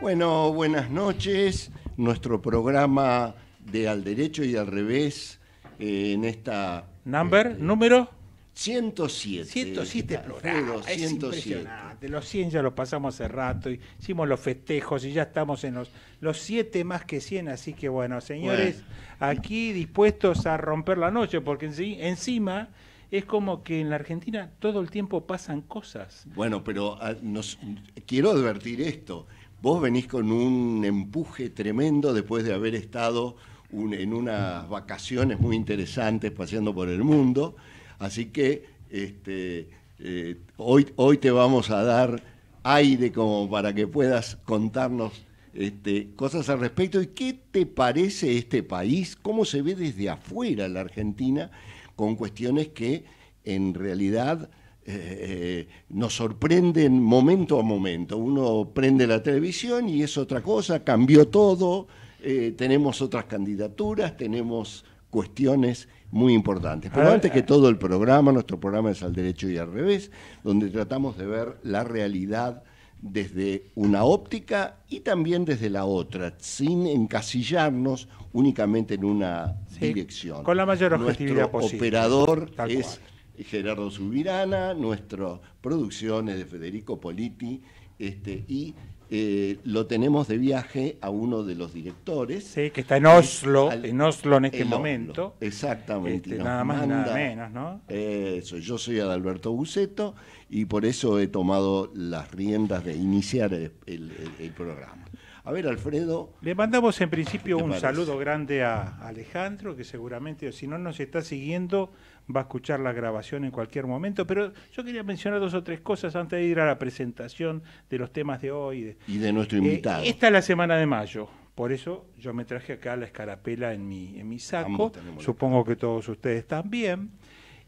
Bueno, buenas noches. Nuestro programa de Al Derecho y Al Revés eh, en esta... ¿Number? Este, ¿Número? 107. 107 programas. 107. De los 100 ya los pasamos hace rato, hicimos los festejos y ya estamos en los, los 7 más que 100. Así que bueno, señores, aquí dispuestos a romper la noche, porque encima es como que en la Argentina todo el tiempo pasan cosas. Bueno, pero ah, nos, quiero advertir esto. Vos venís con un empuje tremendo después de haber estado en unas vacaciones muy interesantes paseando por el mundo. Así que este, eh, hoy, hoy te vamos a dar aire como para que puedas contarnos este, cosas al respecto. ¿Y qué te parece este país? ¿Cómo se ve desde afuera la Argentina con cuestiones que en realidad eh, eh, nos sorprenden momento a momento. Uno prende la televisión y es otra cosa, cambió todo, eh, tenemos otras candidaturas, tenemos cuestiones muy importantes. Pero antes que todo el programa, nuestro programa es Al Derecho y al Revés, donde tratamos de ver la realidad desde una óptica y también desde la otra, sin encasillarnos únicamente en una dirección. Con la mayor objetividad Nuestro operador es Gerardo Subirana, producción producciones de Federico Politi, este, y eh, lo tenemos de viaje a uno de los directores. Sí, que está en Oslo, en Oslo en este momento. exactamente. Este, nada más nada menos, ¿no? Eso, yo soy Adalberto Buceto y por eso he tomado las riendas de iniciar el, programa. A ver, Alfredo. Le mandamos en principio un saludo grande a Alejandro, que seguramente, si no nos está siguiendo, va a escuchar la grabación en cualquier momento, pero yo quería mencionar dos o tres cosas antes de ir a la presentación de los temas de hoy. y de nuestro eh, invitado. esta es la semana de mayo, por eso yo me traje acá la escarapela en mi, en mi saco, supongo que todos ustedes también.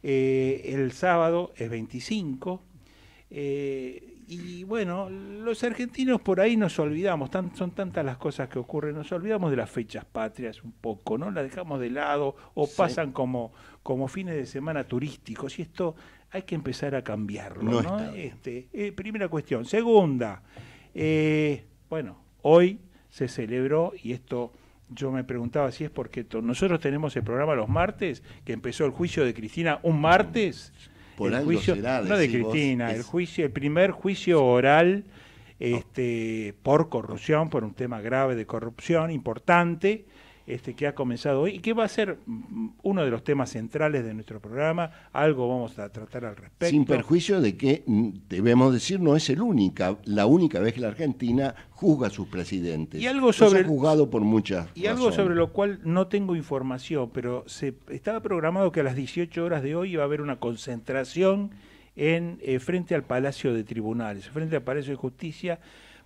Eh, el sábado es 25. Eh, y bueno, los argentinos por ahí nos olvidamos, son tantas las cosas que ocurren, nos olvidamos de las fechas patrias un poco, ¿no? Las dejamos de lado o pasan como, como fines de semana turísticos y esto hay que empezar a cambiarlo. No este, eh, primera cuestión. Segunda, eh, bueno, hoy se celebró y esto yo me preguntaba si es porque nosotros tenemos el programa los martes, que empezó el juicio de Cristina un martes. Por el no de Cristina, el juicio, el primer juicio oral este, por corrupción, por un tema grave de corrupción importante este, que ha comenzado hoy y que va a ser mm, uno de los temas centrales de nuestro programa. Algo vamos a tratar al respecto. Sin perjuicio de que, mm, debemos decir, no es el única, la única vez que la Argentina juzga a sus presidentes. Y algo sobre... por muchas Y sobre lo cual no tengo información, pero se estaba programado que a las 18 horas de hoy iba a haber una concentración en, eh, frente al Palacio de Tribunales, frente al Palacio de Justicia,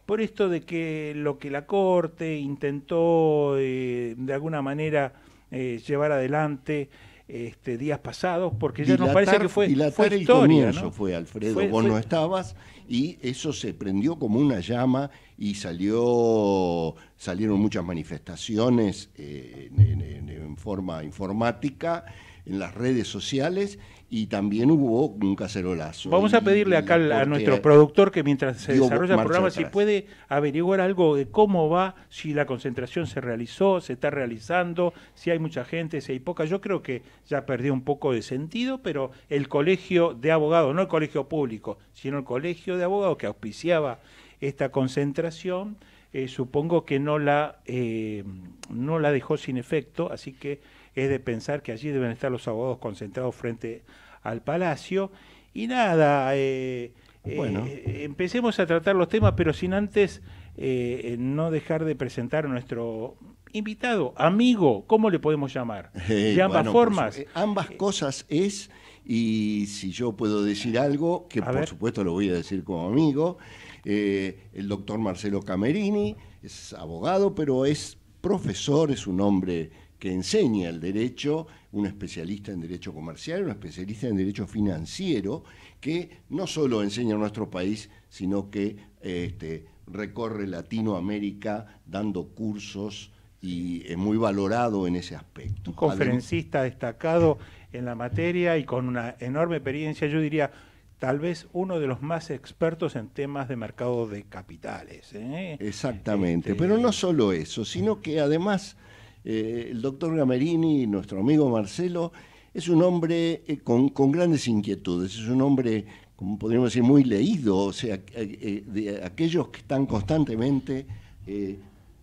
por esto de que lo que la Corte intentó eh, de alguna manera eh, llevar adelante este, días pasados, porque ya no nos parece que fue, fue la historia. fue, Alfredo, vos no estabas y eso se prendió como una llama y salió, salieron muchas manifestaciones eh, en forma informática en las redes sociales y también hubo un cacerolazo. Vamos a pedirle acá a nuestro productor que mientras se desarrolla el programa si puede averiguar algo de cómo va, si la concentración se realizó, se está realizando, si hay mucha gente, si hay poca. Yo creo que ya perdió un poco de sentido, pero el colegio de abogados, no el colegio público, sino el colegio de abogados que auspiciaba esta concentración, eh, supongo que no la, eh, no la dejó sin efecto, así que es de pensar que allí deben estar los abogados concentrados frente al Palacio. Y nada, eh, eh, bueno. empecemos a tratar los temas, pero sin antes eh, no dejar de presentar a nuestro invitado, amigo, ¿cómo le podemos llamar? de ambas formas. ambas cosas es, y si yo puedo decir algo, que por supuesto lo voy a decir como amigo, el doctor Marcelo Camerini es abogado, pero es profesor, es un hombre que enseña el derecho, un especialista en derecho comercial, un especialista en derecho financiero, que no solo enseña nuestro país, sino que este, recorre Latinoamérica dando cursos y es muy valorado en ese aspecto. Un conferencista destacado en la materia y con una enorme experiencia, yo diría, tal vez uno de los más expertos en temas de mercado de capitales. ¿eh? Exactamente, este, pero no solo eso, sino que además eh, el doctor Gamerini, nuestro amigo Marcelo, es un hombre eh, con, grandes inquietudes, es un hombre, como podríamos decir, muy leído, o sea, eh, de aquellos que están constantemente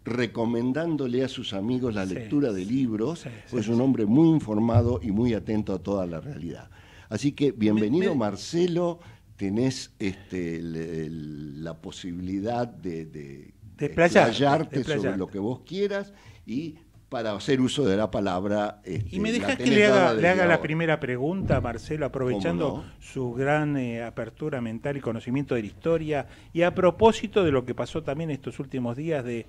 recomendándole a sus amigos la lectura de libros, pues es un hombre muy informado y muy atento a toda la realidad. Así que bienvenido Marcelo, tenés este, la posibilidad de, de, sobre lo que vos quieras y para hacer uso de la palabra. Este, y me dejas que le haga, le haga la primera pregunta, Marcelo, aprovechando su gran eh, apertura mental y conocimiento de la historia, y a propósito de lo que pasó también estos últimos días de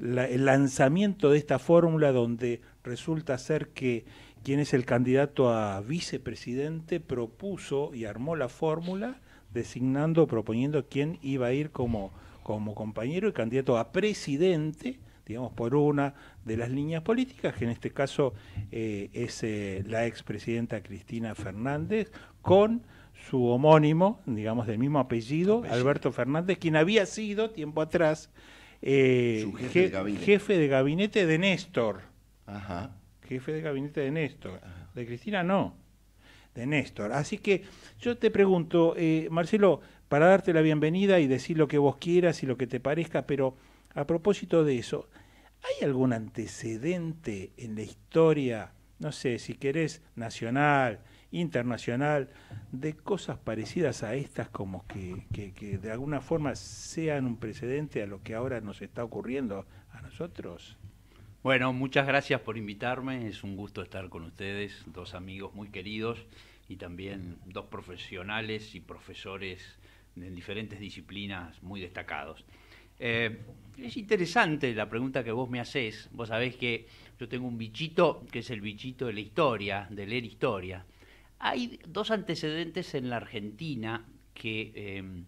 el lanzamiento de esta fórmula donde resulta ser que quien es el candidato a vicepresidente propuso y armó la fórmula designando, proponiendo quién iba a ir como, como compañero y candidato a presidente digamos, por una de las líneas políticas, que en este caso eh, es eh, la expresidenta Cristina Fernández, con su homónimo, digamos, del mismo apellido, Alberto Fernández, quien había sido, tiempo atrás, eh, jefe, de gabinete de Néstor. Ajá. Jefe de gabinete de Néstor. De Cristina no, de Néstor. Así que yo te pregunto, Marcelo, para darte la bienvenida y decir lo que vos quieras y lo que te parezca, pero a propósito de eso, ¿hay algún antecedente en la historia, no sé, si querés, nacional, internacional, de cosas parecidas a estas como que, de alguna forma sean un precedente a lo que ahora nos está ocurriendo a nosotros? Bueno, muchas gracias por invitarme, es un gusto estar con ustedes, dos amigos muy queridos y también dos profesionales y profesores en diferentes disciplinas muy destacados. Eh, es interesante la pregunta que vos me haces. Vos sabés que yo tengo un bichito que es el bichito de la historia, de leer historia. Hay dos antecedentes en la Argentina que em,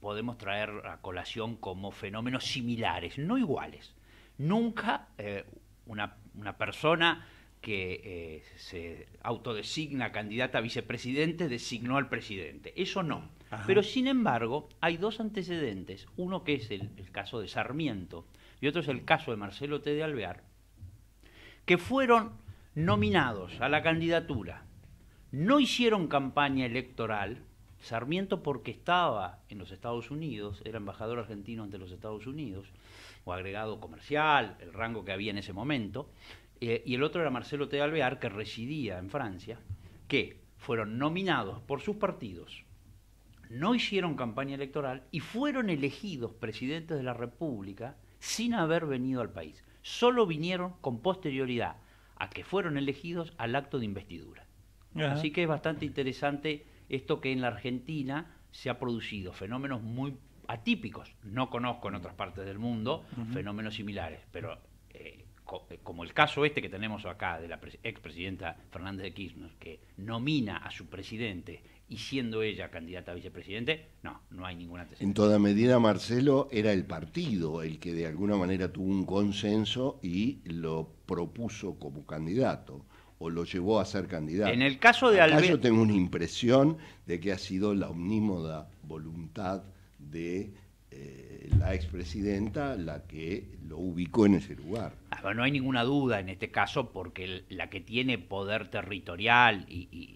podemos traer a colación como fenómenos similares, no iguales. Nunca eh, una, persona que eh, se autodesigna candidata a vicepresidente designó al presidente. Eso no. Pero sin embargo, hay dos antecedentes, uno que es el, caso de Sarmiento y otro es el caso de Marcelo T. de Alvear, que fueron nominados a la candidatura. No hicieron campaña electoral, Sarmiento porque estaba en los Estados Unidos, era embajador argentino ante los Estados Unidos, o agregado comercial, el rango que había en ese momento, eh, y el otro era Marcelo T. de Alvear, que residía en Francia, que fueron nominados por sus partidos no hicieron campaña electoral y fueron elegidos presidentes de la República sin haber venido al país. Solo vinieron con posterioridad a que fueron elegidos al acto de investidura. Así que es bastante interesante esto que en la Argentina se ha producido, fenómenos muy atípicos. No conozco en otras partes del mundo fenómenos similares, pero eh, eh, como el caso este que tenemos acá de la expresidenta Fernández de Kirchner, que nomina a su presidente y siendo ella candidata a vicepresidente, no, no hay ninguna antecedente. En toda medida, Marcelo, era el partido el que de alguna manera tuvo un consenso y lo propuso como candidato o lo llevó a ser candidato. En el caso de Alberto... Yo tengo una impresión de que ha sido la omnímoda voluntad de eh, la expresidenta la que lo ubicó en ese lugar. Ah, no hay ninguna duda en este caso porque la que tiene poder territorial y,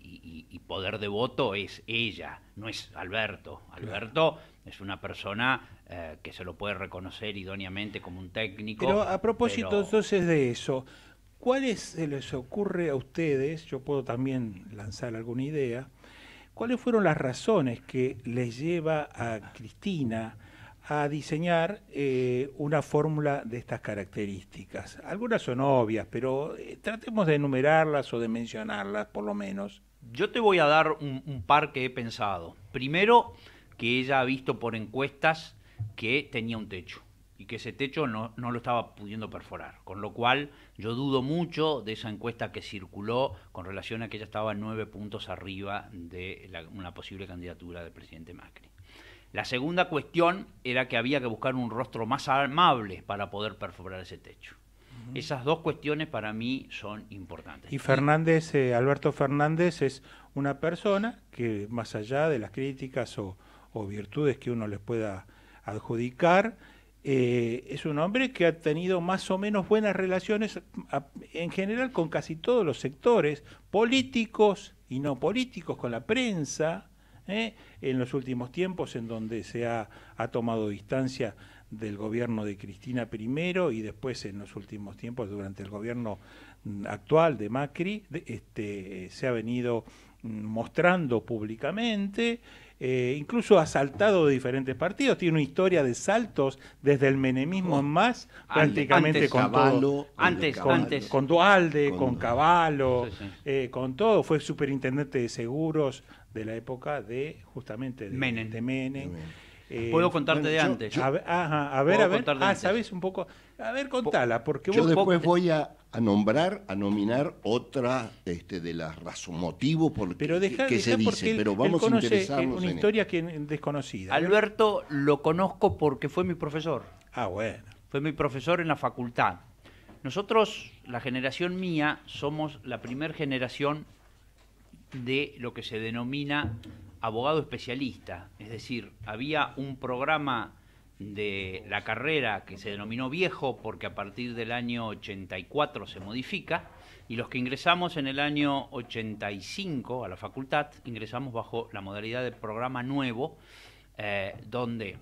poder de voto es ella, no es Alberto. Alberto es una persona eh, que se lo puede reconocer idóneamente como un técnico. Pero a propósito entonces de eso, ¿cuáles se les ocurre a ustedes? Yo puedo también lanzar alguna idea. ¿Cuáles fueron las razones que les lleva a Cristina a diseñar eh, una fórmula de estas características. Algunas son obvias, pero eh, tratemos de enumerarlas o de mencionarlas por lo menos. Yo te voy a dar un, par que he pensado. Primero, que ella ha visto por encuestas que tenía un techo y que ese techo no, lo estaba pudiendo perforar. Con lo cual, yo dudo mucho de esa encuesta que circuló con relación a que ella estaba nueve puntos arriba de una posible candidatura del presidente Macri. La segunda cuestión era que había que buscar un rostro más amable para poder perforar ese techo. Esas dos cuestiones para mí son importantes. Y Fernández, eh, Alberto Fernández es una persona que más allá de las críticas o, virtudes que uno les pueda adjudicar, eh, es un hombre que ha tenido más o menos buenas relaciones en general con casi todos los sectores, políticos y no políticos, con la prensa, ¿eh? en los últimos tiempos en donde se ha, tomado distancia del gobierno de Cristina primero y después en los últimos tiempos durante el gobierno actual de Macri, este, se ha venido mostrando públicamente, eh, incluso ha saltado de diferentes partidos, tiene una historia de saltos desde el menemismo en oh, más, prácticamente con Antes, con, Con Dualde, con, Cavallo eh, con todo, fue superintendente de seguros de la época de justamente de Menem. De eh, Puedo contarte de antes. a, ver, a ver. Ah, sabes un poco. A ver, contala, porque Yo después voy a, nombrar, a nominar otra este, de las razón motivo por pero que se dice, pero vamos a interesarnos una historia que desconocida. Alberto lo conozco porque fue mi profesor. Ah, bueno. Fue mi profesor en la facultad. Nosotros, la generación mía, somos la primer generación de lo que se denomina abogado especialista. Es decir, había un programa de la carrera que se denominó viejo porque a partir del año 84 se modifica y los que ingresamos en el año 85 a la facultad ingresamos bajo la modalidad de programa nuevo eh, donde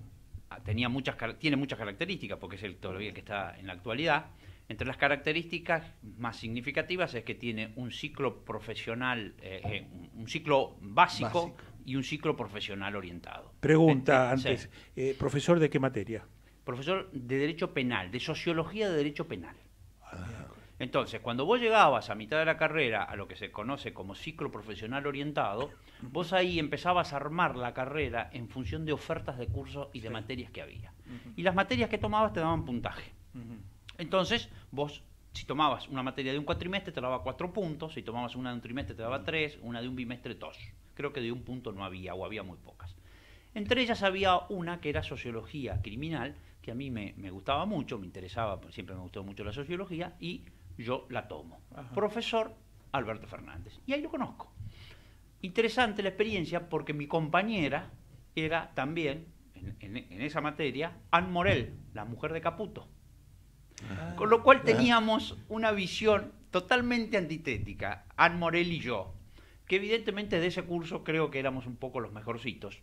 tenía muchas, tiene muchas características porque es el, todavía que está en la actualidad entre las características más significativas es que tiene un ciclo profesional, eh, eh un ciclo básico, y un ciclo profesional orientado. Pregunta antes, eh, profesor, ¿de qué materia? Profesor de Derecho Penal, de Sociología de Derecho Penal. Ah. Entonces, cuando vos llegabas a mitad de la carrera a lo que se conoce como ciclo profesional orientado, vos ahí empezabas a armar la carrera en función de ofertas de cursos y de materias que había. Y las materias que tomabas te daban puntaje. Entonces, vos, si tomabas una materia de un cuatrimestre, te daba cuatro puntos, si tomabas una de un trimestre, te daba tres, una de un bimestre, dos. Creo que de un punto no había o había muy pocas. Entre ellas había una que era sociología criminal, que a mí me, gustaba mucho, me interesaba, siempre me gustó mucho la sociología, y yo la tomo. Profesor Alberto Fernández. Y ahí lo conozco. Interesante la experiencia porque mi compañera era también, en, esa materia, Anne Morel, la mujer de Caputo. Con lo cual ah. teníamos una visión totalmente antitética, Anne Morel y yo que evidentemente de ese curso creo que éramos un poco los mejorcitos.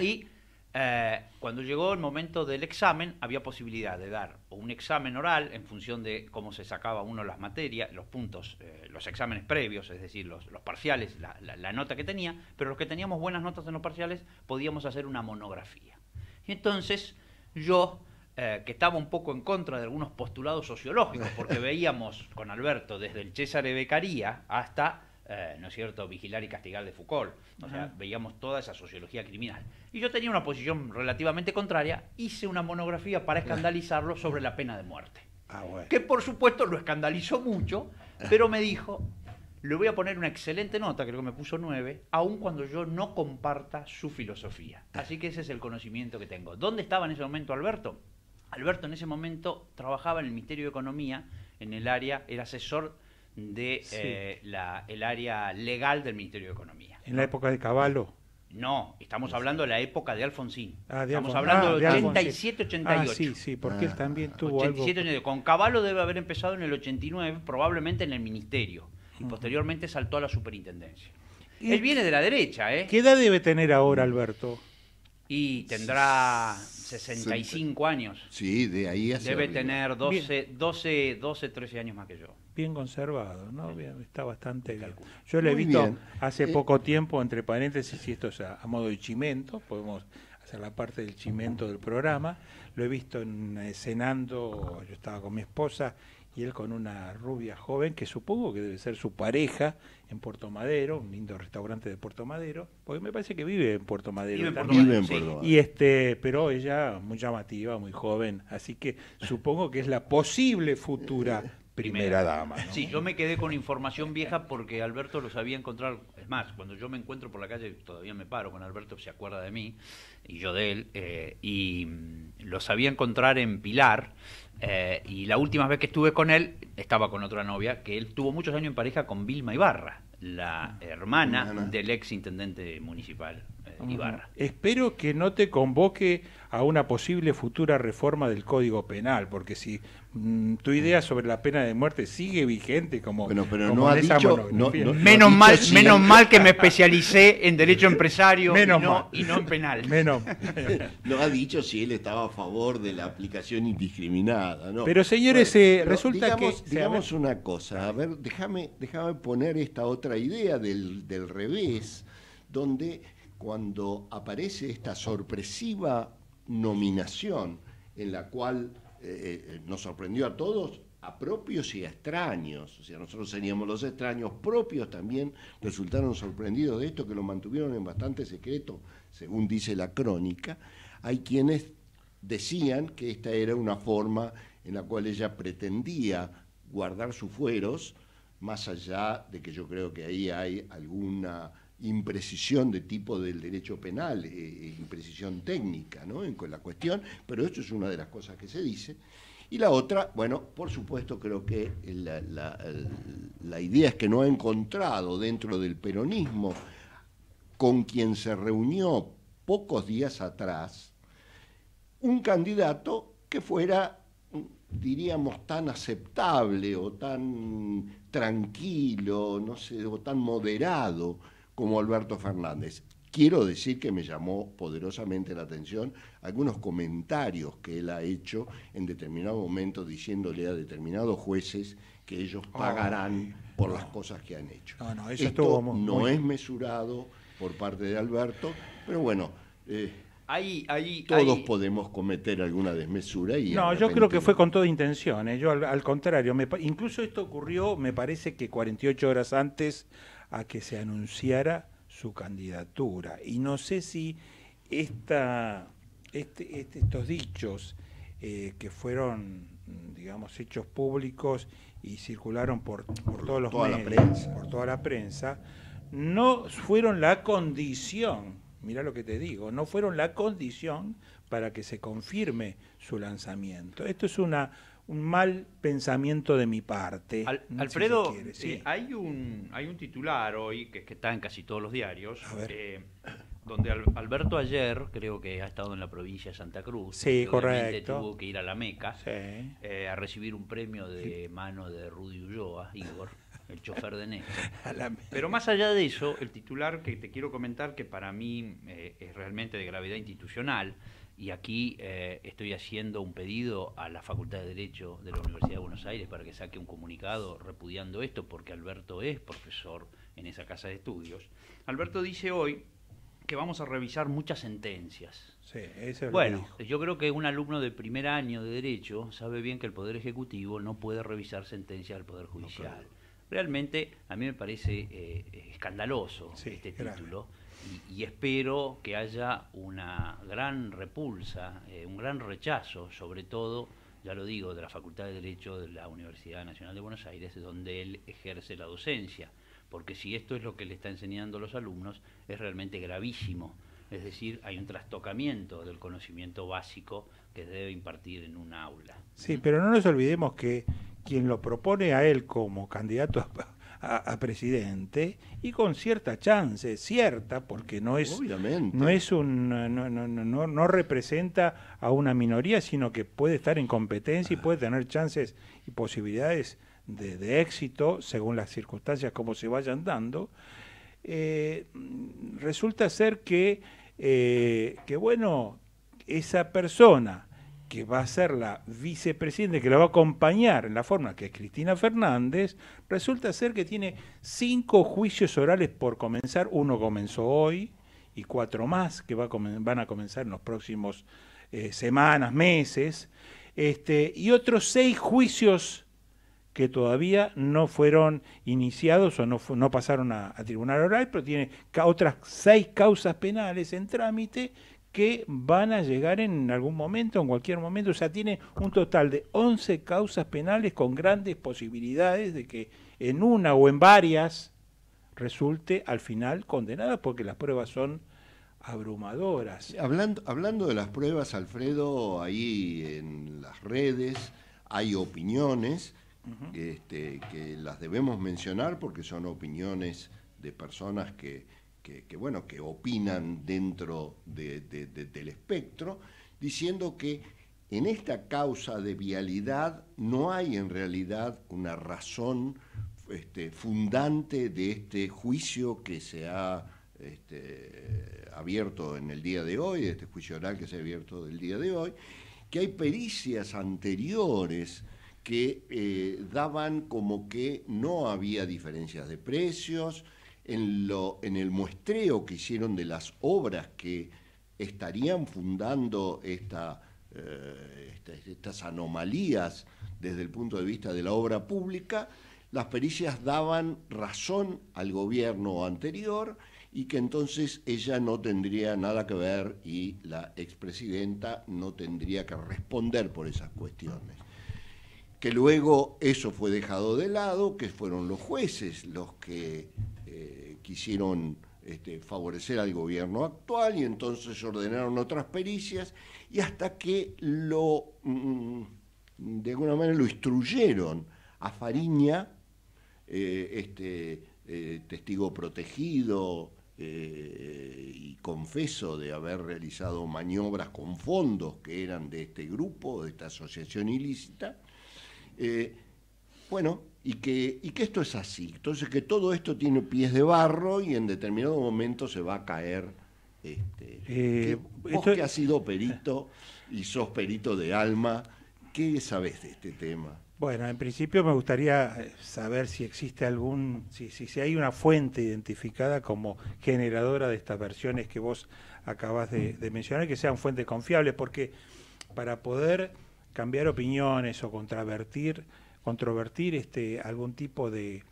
Y eh, cuando llegó el momento del examen, había posibilidad de dar un examen oral en función de cómo se sacaba uno las materias, los puntos, eh, los exámenes previos, es decir, los, los parciales, la, nota que tenía, pero los que teníamos buenas notas en los parciales podíamos hacer una monografía. Y entonces yo, eh, que estaba un poco en contra de algunos postulados sociológicos, porque veíamos con Alberto desde el César de Becaría hasta eh, ¿no es cierto?, vigilar y castigar de Foucault. O sea, veíamos toda esa sociología criminal. Y yo tenía una posición relativamente contraria, hice una monografía para escandalizarlo sobre la pena de muerte. Ah, que por supuesto lo escandalizó mucho, pero me dijo, le voy a poner una excelente nota, creo que me puso nueve, aun cuando yo no comparta su filosofía. Así que ese es el conocimiento que tengo. ¿Dónde estaba en ese momento Alberto? Alberto en ese momento trabajaba en el Ministerio de Economía, en el área, era asesor de eh, la, el área legal del Ministerio de Economía. ¿En la época de Caballo? No, estamos hablando de la época de Alfonsín. Ah, estamos hablando ah, del de 87, 88. Ah, sí, sí, porque él ah, también tuvo algo... Con Caballo debe haber empezado en el 89, probablemente en el ministerio, y posteriormente saltó a la superintendencia. Él viene de la derecha, ¿eh? ¿Qué edad debe tener ahora Alberto? Y tendrá 65 años. Sí, de ahí Debe tener 12, 12, 12, 13 años más que yo. Bien conservado, ¿no? está bastante Yo lo he visto hace eh, poco tiempo, entre paréntesis, y esto es a, modo de chimento, podemos hacer la parte del chimento del programa. Lo he visto en, eh, cenando, yo estaba con mi esposa y él con una rubia joven que supongo que debe ser su pareja en Puerto Madero, un lindo restaurante de Puerto Madero, porque me parece que vive en Puerto Madero. Y este, pero ella muy llamativa, muy joven, así que supongo que es la posible futura eh, eh, primera dama. Sí, yo me quedé con información vieja porque Alberto lo sabía encontrar. Es más, cuando yo me encuentro por la calle, todavía me paro con Alberto, se acuerda de mí y yo de él, eh, y mm, lo sabía encontrar en Pilar, eh, y la última vez que estuve con él, estaba con otra novia, que él tuvo muchos años en pareja con Vilma Ibarra, la hermana, del ex intendente municipal eh, Ibarra. Espero que no te convoque a una posible futura reforma del Código Penal, porque si Mm, tu idea mm. sobre la pena de muerte sigue vigente como, pero no, ha dicho, menos mal menos mal que me especialicé en derecho empresario y, no, en penal menos no ha dicho si él estaba a favor de la aplicación indiscriminada pero señores eh, resulta que digamos una cosa a ver déjame déjame poner esta otra idea del, del revés donde cuando aparece esta sorpresiva nominación en la cual eh, eh, eh, nos sorprendió a todos, a propios y a extraños. O sea, nosotros seríamos los extraños, propios también resultaron sorprendidos de esto, que lo mantuvieron en bastante secreto, según dice la crónica. Hay quienes decían que esta era una forma en la cual ella pretendía guardar sus fueros, más allá de que yo creo que ahí hay alguna imprecisión de tipo del derecho penal, eh, eh, imprecisión técnica ¿no? en, con la cuestión, pero esto es una de las cosas que se dice. Y la otra, bueno, por supuesto creo que la, la idea es que no ha encontrado dentro del peronismo con quien se reunió pocos días atrás un candidato que fuera, diríamos, tan aceptable o tan tranquilo, no sé, o tan moderado como Alberto Fernández. Quiero decir que me llamó poderosamente la atención algunos comentarios que él ha hecho en determinado momento diciéndole a determinados jueces que ellos pagarán por las cosas que han hecho. No, no, eso Esto no es mesurado por parte de Alberto, pero bueno, eh, ahí, ahí, todos podemos cometer alguna desmesura. no, yo creo que fue con toda intención. Eh, yo al, contrario, incluso esto ocurrió, me parece que 48 horas antes a que se anunciara su candidatura. Y no sé si esta, este, este, estos dichos eh, que fueron, digamos, hechos públicos y circularon por, todos los toda medios, la prensa. por toda la prensa, no fueron la condición, mira lo que te digo, no fueron la condición para que se confirme su lanzamiento. Esto es una un mal pensamiento de mi parte. Alfredo, sí. Eh, hay, un, hay un titular hoy que, está en casi todos los diarios, eh, donde Alberto ayer, creo que ha estado en la provincia de Santa Cruz, sí, correcto. tuvo que ir a la Meca eh, a recibir un premio de mano de Rudy Ulloa, Igor. el chofer de Néstor. Pero más allá de eso, el titular que te quiero comentar, que para mí es realmente de gravedad institucional, y aquí eh, estoy haciendo un pedido a la Facultad de Derecho de la Universidad de Buenos Aires para que saque un comunicado repudiando esto, porque Alberto es profesor en esa casa de estudios. Alberto dice hoy que vamos a revisar muchas sentencias. Sí, ese es bueno, yo creo que un alumno de primer año de Derecho sabe bien que el Poder Ejecutivo no puede revisar sentencias del Poder Judicial. Realmente a mí me parece eh, escandaloso este título y, espero que haya una gran repulsa, eh, un gran rechazo, sobre todo, ya lo digo, de la Facultad de Derecho de la Universidad Nacional de Buenos Aires, donde él ejerce la docencia, porque si esto es lo que le está enseñando a los alumnos, es realmente gravísimo. Es decir, hay un trastocamiento del conocimiento básico que debe impartir en un aula. Sí, pero no nos olvidemos que quien lo propone a él como candidato a a, presidente y con cierta chance, cierta, porque no es, no es un, no, representa a una minoría, sino que puede estar en competencia y ah. puede tener chances y posibilidades de, éxito según las circunstancias como se vayan dando. Eh, resulta ser que, eh, que bueno, esa persona que va a ser la vicepresidenta que la va a acompañar en la forma que es Cristina Fernández, resulta ser que tiene cinco juicios orales por comenzar, uno comenzó hoy y cuatro más que van a comenzar en los próximos eh, semanas, meses, este, y otros seis juicios que todavía no fueron iniciados o no, pasaron a tribunal oral, pero tiene otras seis causas penales en trámite que van a llegar en algún momento, en cualquier momento. O sea, tiene un total de 11 causas penales con grandes posibilidades de que en una o en varias resulte al final condenada porque las pruebas son abrumadoras. Hablando, hablando de las pruebas, Alfredo, ahí en las redes hay opiniones este, que las debemos mencionar porque son opiniones de personas que que, bueno, que opinan dentro del espectro, diciendo que en esta causa de vialidad no hay en realidad una razón este, fundante de este juicio que se ha este, abierto en el día de hoy, de este juicio oral que se ha abierto del día de hoy, que hay pericias anteriores que eh, daban como que no había diferencias de precios, en, el muestreo que hicieron de las obras que estarían fundando eh, este, estas anomalías desde el punto de vista de la obra pública, las pericias daban razón al gobierno anterior y que entonces ella no tendría nada que ver y la expresidenta no tendría que responder por esas cuestiones. Que luego eso fue dejado de lado, que fueron los jueces los que quisieron este, favorecer al gobierno actual y entonces ordenaron otras pericias y hasta que lo, mm, de alguna manera lo instruyeron a Fariña, eh, este eh, testigo protegido eh, y confeso de haber realizado maniobras con fondos que eran de este grupo, de esta asociación ilícita, bueno, y que, esto es así. Entonces que todo esto tiene pies de barro y en determinado momento se va a caer. Este, eh, vos que has sido perito y sos perito de alma, ¿qué sabés de este tema? Bueno, en principio me gustaría eh, saber si existe algún, si, hay una fuente identificada como generadora de estas versiones que vos acabas de, mencionar, que sean fuentes confiables, porque para poder cambiar opiniones o contravertir controvertir este, algún tipo de,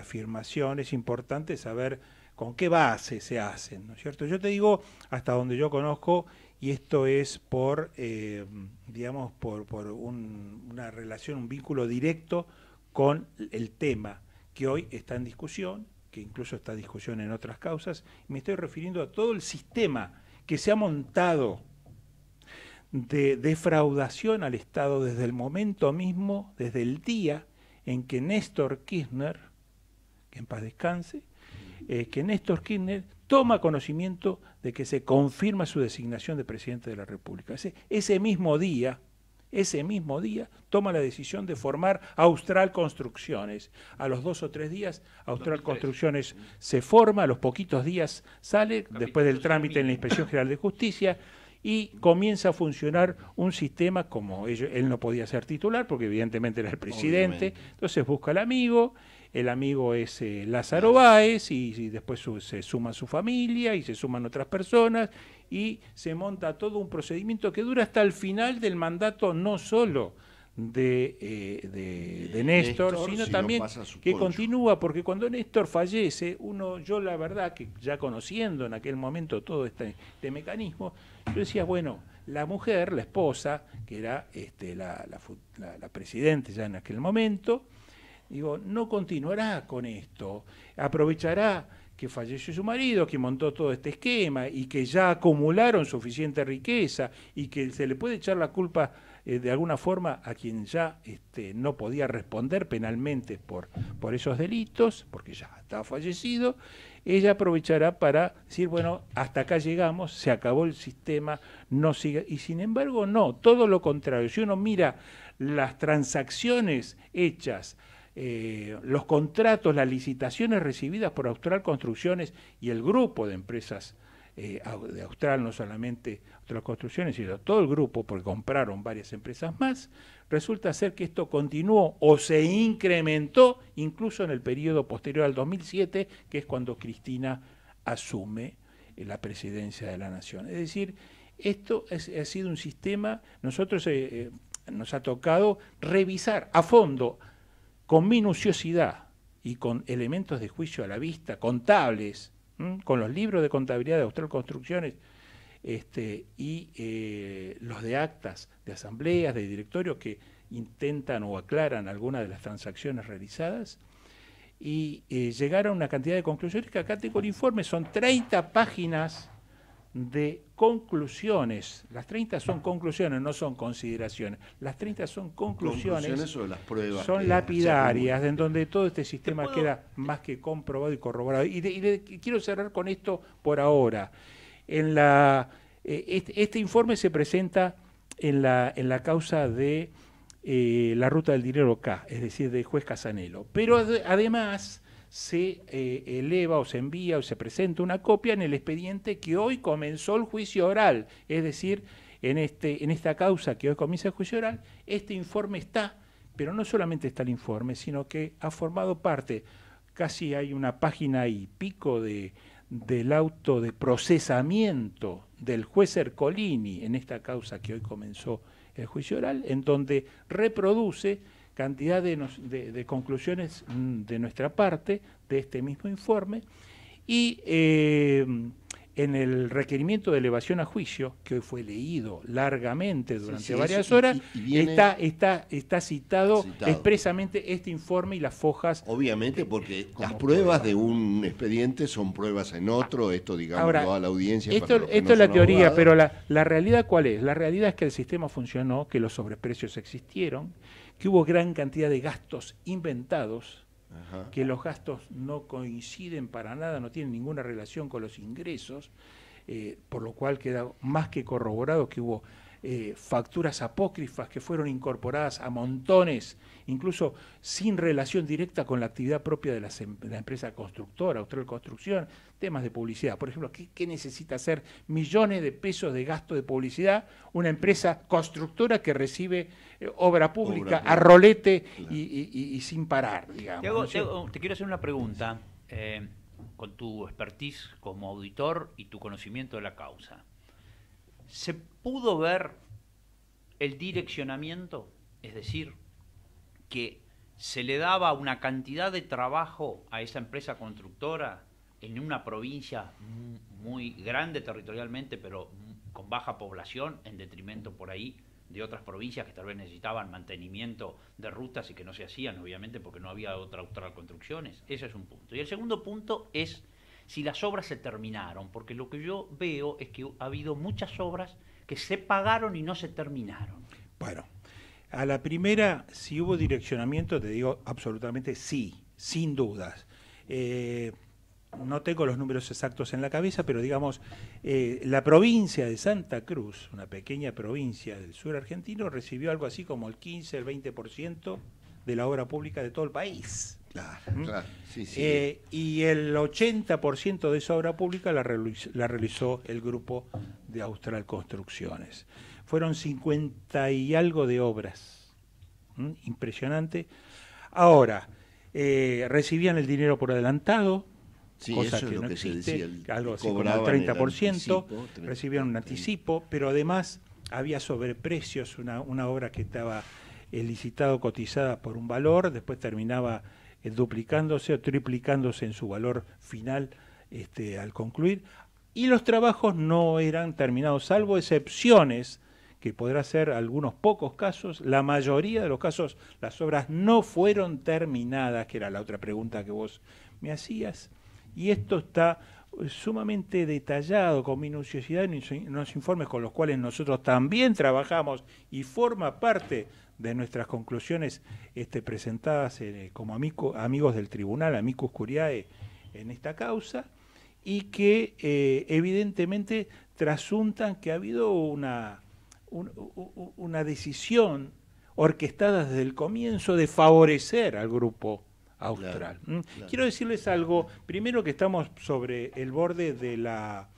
afirmación, es importante saber con qué base se hacen, ¿no es cierto? Yo te digo hasta donde yo conozco, y esto es por, eh, digamos, por, una relación, un vínculo directo con el tema que hoy está en discusión, que incluso está en discusión en otras causas, me estoy refiriendo a todo el sistema que se ha montado de defraudación al Estado desde el momento mismo, desde el día en que Néstor Kirchner, que en paz descanse, eh, que Néstor Kirchner toma conocimiento de que se confirma su designación de presidente de la República. Ese, ese mismo día, ese mismo día, toma la decisión de formar Austral Construcciones. A los dos o tres días, Austral Construcciones se forma, a los poquitos días sale, después del trámite en la Inspección General de Justicia, y comienza a funcionar un sistema como él no podía ser titular porque evidentemente era el presidente, entonces busca al amigo, el amigo es eh, Lázaro Báez y, después se suma su familia y se suman otras personas y se monta todo un procedimiento que dura hasta el final del mandato no solo eh, de, Néstor, sino también que continúa, porque cuando Néstor fallece, uno, yo la verdad que ya conociendo en aquel momento todo este, este mecanismo, yo decía, bueno, la mujer, la esposa, que era este, la, la, presidente ya en aquel momento, digo, no continuará con esto, aprovechará que falleció su marido, que montó todo este esquema y que ya acumularon suficiente riqueza y que se le puede echar la culpa eh, de alguna forma a quien ya este, no podía responder penalmente por, por esos delitos, porque ya estaba fallecido, ella aprovechará para decir, bueno, hasta acá llegamos, se acabó el sistema, no sigue Y sin embargo, no, todo lo contrario. Si uno mira las transacciones hechas, eh, los contratos, las licitaciones recibidas por Austral Construcciones y el grupo de empresas eh, de Austral, no solamente Austral Construcciones, sino todo el grupo, porque compraron varias empresas más, resulta ser que esto continuó o se incrementó incluso en el periodo posterior al 2007, que es cuando Cristina asume eh, la presidencia de la Nación. Es decir, esto ha sido un sistema, nosotros nos ha tocado revisar a fondo con minuciosidad y con elementos de juicio a la vista, contables, con los libros de contabilidad de Austral Construcciones este, y eh, los de actas de asambleas, de directorios que intentan o aclaran algunas de las transacciones realizadas, y eh, llegaron llegar a una cantidad de conclusiones que acá tengo el informe, son 30 páginas de conclusiones. Las 30 son conclusiones, no son consideraciones. Las 30 son conclusiones. son lapidarias, en donde todo este sistema queda más que comprobado y corroborado. Y, quiero cerrar con esto por ahora. En la, eh, este, este, informe se presenta en la, en la causa de eh, la ruta del dinero K, es decir, de juez Casanelo. Pero además se eh, eleva o se envía o se presenta una copia en el expediente que hoy comenzó el juicio oral, es decir, este, en, esta causa que hoy comienza el juicio oral, este informe está, pero no solamente está el informe, sino que ha formado parte, casi hay una página y pico del auto de procesamiento del juez Ercolini en esta causa que hoy comenzó el juicio oral, en donde reproduce cantidad de, conclusiones mm, de nuestra parte de este mismo informe y em, en el requerimiento de elevación a juicio, que hoy fue leído largamente durante varias horas, está, está, está citado, expresamente este informe y las fojas. Obviamente, porque las pruebas de un expediente son pruebas en otro, esto digamos a la audiencia. Esto, esto es la teoría, pero la, la realidad cuál es? La realidad es que el sistema funcionó, que los sobreprecios existieron que hubo gran cantidad de gastos inventados, que los gastos no coinciden para nada, no tienen ninguna relación con los ingresos, eh, por lo cual queda más que corroborado que hubo eh, facturas apócrifas que fueron incorporadas a montones, incluso sin relación directa con la actividad propia de, em-, la empresa constructora, Austral Construcción, temas de publicidad. Por ejemplo, ¿qué, necesita hacer millones de pesos de gasto de publicidad una empresa constructora que recibe eh, obra, pública a rolete y, sin parar, digamos? Te, quiero hacer una pregunta. Eh, con tu expertise como auditor y tu conocimiento de la causa. ¿Se pudo ver el direccionamiento? Es decir, que se le daba una cantidad de trabajo a esa empresa constructora en una provincia muy grande territorialmente, pero con baja población, en detrimento por ahí de otras provincias que tal vez necesitaban mantenimiento de rutas y que no se hacían, obviamente, porque no había otra, otra construcciones. Ese es un punto. Y el segundo punto es si las obras se terminaron, porque lo que yo veo es que ha habido muchas obras que se pagaron y no se terminaron. Bueno, a la primera, si hubo direccionamiento, te digo absolutamente sí, sin dudas. Eh, no tengo los números exactos en la cabeza, pero digamos, eh, la provincia de Santa Cruz, una pequeña provincia del sur argentino, recibió algo así como el 15, el 20% de la obra pública de todo el país. ¿Mm? Eh, y el 80% de esa obra pública la, realizó, el grupo de Austral Construcciones. Fueron 50 y algo de obras. ¿Mm? Impresionante. Ahora, eh, recibían el dinero por adelantado, cosa que no algo así como el 30%, recibían un anticipo, pero además había sobreprecios, una, obra que estaba eh, licitado, cotizada por un valor, después terminaba eh, duplicándose o triplicándose en su valor final este, al concluir. Y los trabajos no eran terminados, salvo excepciones, que podrá ser algunos pocos casos. La mayoría de los casos, las obras no fueron terminadas, que era la otra pregunta que vos me hacías. Y esto está eh, sumamente detallado, con minuciosidad en los informes con los cuales nosotros también trabajamos y forma parte de nuestras conclusiones este, presentadas eh, como amigos del tribunal, amicus curiae, en esta causa, y que eh, evidentemente trasuntan que ha habido una, una decisión orquestada desde el comienzo de favorecer al grupo austral. ¿Mm? Quiero decirles algo, primero que estamos sobre el borde de la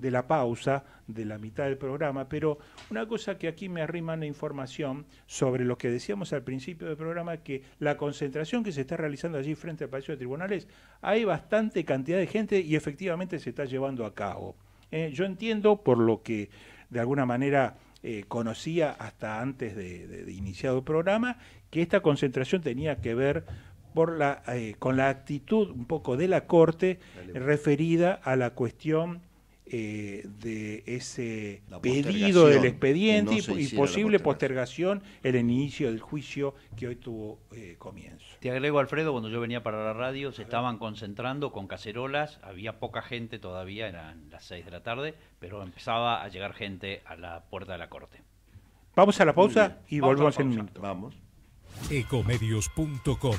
de la pausa, de la mitad del programa, pero una cosa que aquí me arrima la información sobre lo que decíamos al principio del programa, que la concentración que se está realizando allí frente al Palacio de Tribunales, hay bastante cantidad de gente y efectivamente se está llevando a cabo. Eh, yo entiendo por lo que de alguna manera eh, conocía hasta antes de, de, el programa, que esta concentración tenía que ver por la, eh, con la actitud un poco de la Corte referida a la cuestión eh, de ese pedido del expediente y, posible postergación. el inicio del juicio que hoy tuvo eh, comienzo. Te agrego, Alfredo, cuando yo venía para la radio, se estaban concentrando con cacerolas, había poca gente todavía, eran las 6 de la tarde, pero empezaba a llegar gente a la puerta de la corte. Vamos a la pausa y volvemos en un minuto. Vamos. Ecomedios.com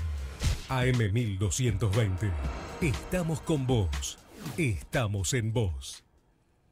AM1220. Estamos con vos. Estamos en vos.